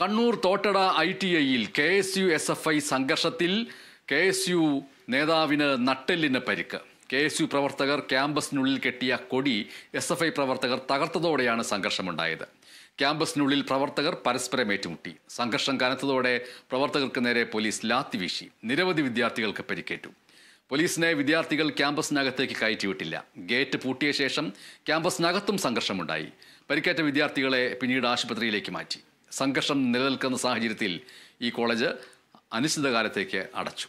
Kannur Thottada I T ഐയിൽ K S U S F I സംഘർഷത്തിൽ K S U നേതാവിന് നട്ടെല്ലിന് പരിക്ക് കെ എസ് യു പ്രവർത്തകർ ക്യാമ്പസിനുള്ളിൽ കെട്ടിയ കൊടി എസ് എഫ് ഐ പ്രവർത്തകർ തകർത്തതോടെയാണ് സംഘർഷമുണ്ടായത് ക്യാമ്പസിനുള്ളിൽ പ്രവർത്തകർ പരസ്പരം ഏറ്റുമുട്ടി സംഘർഷം കനത്തതോടെ പ്രവർത്തകർക്ക് നേരെ പോലീസ് ലാത്തി വീശി നിരവധി വിദ്യാർത്ഥികൾക്ക് പരിക്കേറ്റു പോലീസിനെ വിദ്യാർത്ഥികൾ ക്യാമ്പസിനകത്തേക്ക് കയറ്റിവിട്ടില്ല ഗേറ്റ് പൂട്ടിയ ശേഷം ക്യാമ്പസിനകത്തും സംഘർഷമുണ്ടായി പരിക്കേറ്റ വിദ്യാർത്ഥികളെ പിന്നീട് ആശുപത്രിയിലേക്ക് മാറ്റി സംഘർഷം നിലനിൽക്കുന്ന സാഹചര്യത്തിൽ ഈ കോളേജ് അനിശ്ചിതകാലത്തേക്ക് അടച്ചു